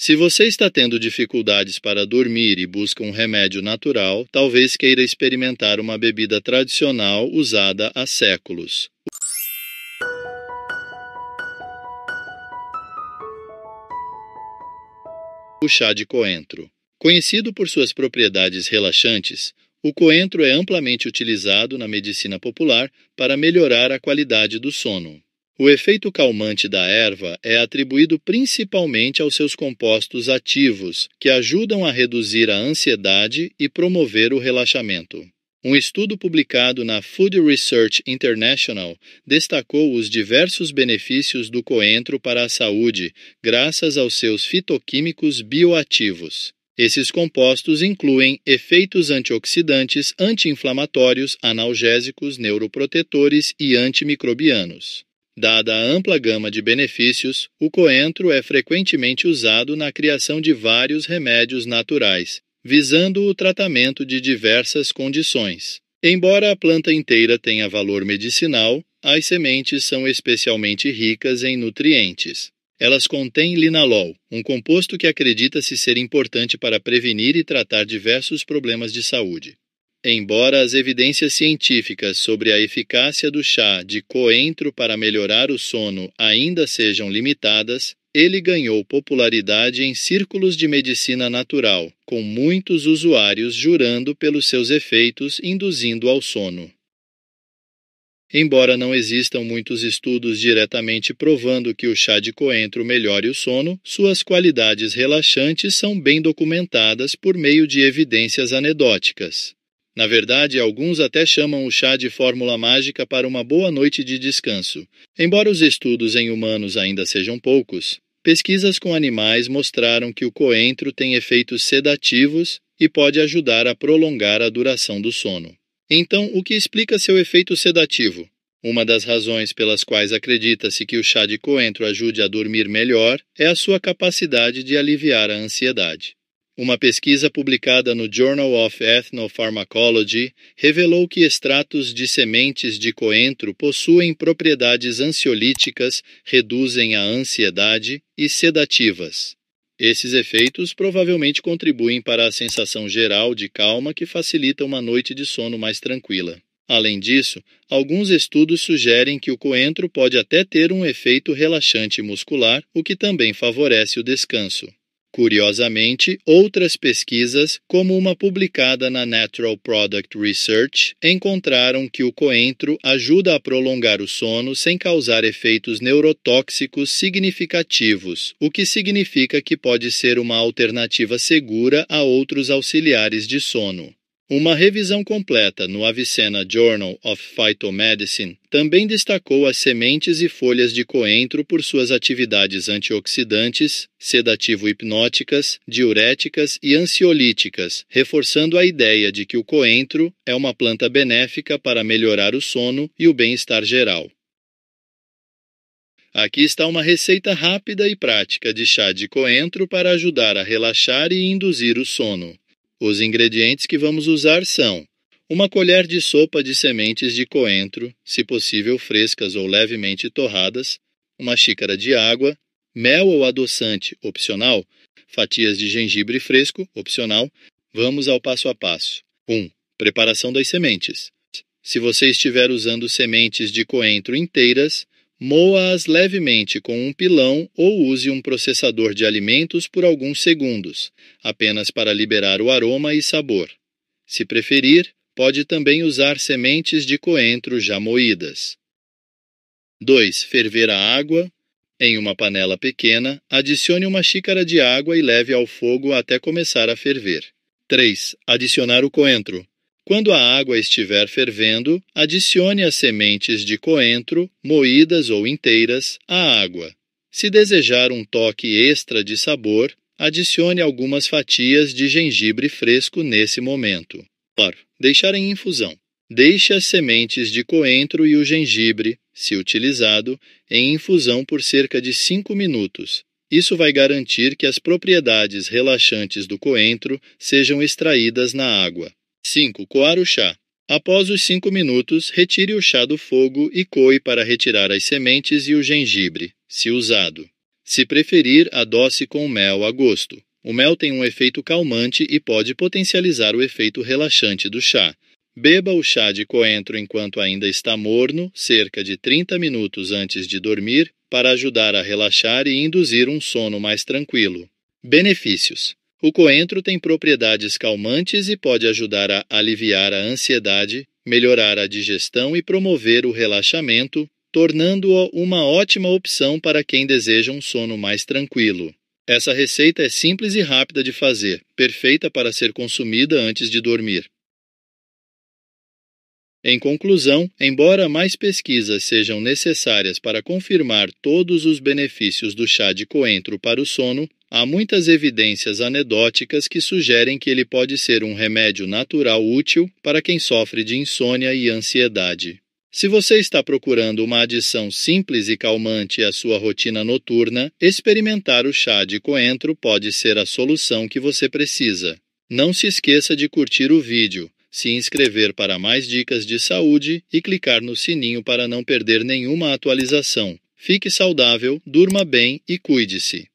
Se você está tendo dificuldades para dormir e busca um remédio natural, talvez queira experimentar uma bebida tradicional usada há séculos. O chá de coentro. Conhecido por suas propriedades relaxantes, o coentro é amplamente utilizado na medicina popular para melhorar a qualidade do sono. O efeito calmante da erva é atribuído principalmente aos seus compostos ativos, que ajudam a reduzir a ansiedade e promover o relaxamento. Um estudo publicado na Food Research International destacou os diversos benefícios do coentro para a saúde, graças aos seus fitoquímicos bioativos. Esses compostos incluem efeitos antioxidantes, anti-inflamatórios, analgésicos, neuroprotetores e antimicrobianos. Dada a ampla gama de benefícios, o coentro é frequentemente usado na criação de vários remédios naturais, visando o tratamento de diversas condições. Embora a planta inteira tenha valor medicinal, as sementes são especialmente ricas em nutrientes. Elas contêm linalol, um composto que acredita-se ser importante para prevenir e tratar diversos problemas de saúde. Embora as evidências científicas sobre a eficácia do chá de coentro para melhorar o sono ainda sejam limitadas, ele ganhou popularidade em círculos de medicina natural, com muitos usuários jurando pelos seus efeitos induzindo ao sono. Embora não existam muitos estudos diretamente provando que o chá de coentro melhore o sono, suas qualidades relaxantes são bem documentadas por meio de evidências anedóticas. Na verdade, alguns até chamam o chá de fórmula mágica para uma boa noite de descanso. Embora os estudos em humanos ainda sejam poucos, pesquisas com animais mostraram que o coentro tem efeitos sedativos e pode ajudar a prolongar a duração do sono. Então, o que explica seu efeito sedativo? Uma das razões pelas quais acredita-se que o chá de coentro ajude a dormir melhor é a sua capacidade de aliviar a ansiedade. Uma pesquisa publicada no Journal of Ethnopharmacology revelou que extratos de sementes de coentro possuem propriedades ansiolíticas, reduzem a ansiedade e sedativas. Esses efeitos provavelmente contribuem para a sensação geral de calma que facilita uma noite de sono mais tranquila. Além disso, alguns estudos sugerem que o coentro pode até ter um efeito relaxante muscular, o que também favorece o descanso. Curiosamente, outras pesquisas, como uma publicada na Natural Product Research, encontraram que o coentro ajuda a prolongar o sono sem causar efeitos neurotóxicos significativos, o que significa que pode ser uma alternativa segura a outros auxiliares de sono. Uma revisão completa no Avicenna Journal of Phytomedicine também destacou as sementes e folhas de coentro por suas atividades antioxidantes, sedativo-hipnóticas, diuréticas e ansiolíticas, reforçando a ideia de que o coentro é uma planta benéfica para melhorar o sono e o bem-estar geral. Aqui está uma receita rápida e prática de chá de coentro para ajudar a relaxar e induzir o sono. Os ingredientes que vamos usar são uma colher de sopa de sementes de coentro, se possível frescas ou levemente torradas, uma xícara de água, mel ou adoçante, opcional, fatias de gengibre fresco, opcional. Vamos ao passo a passo. 1. Um, preparação das sementes. Se você estiver usando sementes de coentro inteiras, Moa-as levemente com um pilão ou use um processador de alimentos por alguns segundos, apenas para liberar o aroma e sabor. Se preferir, pode também usar sementes de coentro já moídas. 2. Ferver a água. Em uma panela pequena, adicione uma xícara de água e leve ao fogo até começar a ferver. 3. Adicionar o coentro. Quando a água estiver fervendo, adicione as sementes de coentro, moídas ou inteiras, à água. Se desejar um toque extra de sabor, adicione algumas fatias de gengibre fresco nesse momento. Claro, deixar em infusão. Deixe as sementes de coentro e o gengibre, se utilizado, em infusão por cerca de 5 minutos. Isso vai garantir que as propriedades relaxantes do coentro sejam extraídas na água. 5. Coar o chá. Após os 5 minutos, retire o chá do fogo e coe para retirar as sementes e o gengibre, se usado. Se preferir, adoce com mel a gosto. O mel tem um efeito calmante e pode potencializar o efeito relaxante do chá. Beba o chá de coentro enquanto ainda está morno, cerca de 30 minutos antes de dormir, para ajudar a relaxar e induzir um sono mais tranquilo. Benefícios: o coentro tem propriedades calmantes e pode ajudar a aliviar a ansiedade, melhorar a digestão e promover o relaxamento, tornando-o uma ótima opção para quem deseja um sono mais tranquilo. Essa receita é simples e rápida de fazer, perfeita para ser consumida antes de dormir. Em conclusão, embora mais pesquisas sejam necessárias para confirmar todos os benefícios do chá de coentro para o sono, Há muitas evidências anedóticas que sugerem que ele pode ser um remédio natural útil para quem sofre de insônia e ansiedade. Se você está procurando uma adição simples e calmante à sua rotina noturna, experimentar o chá de coentro pode ser a solução que você precisa. Não se esqueça de curtir o vídeo, se inscrever para mais dicas de saúde e clicar no sininho para não perder nenhuma atualização. Fique saudável, durma bem e cuide-se.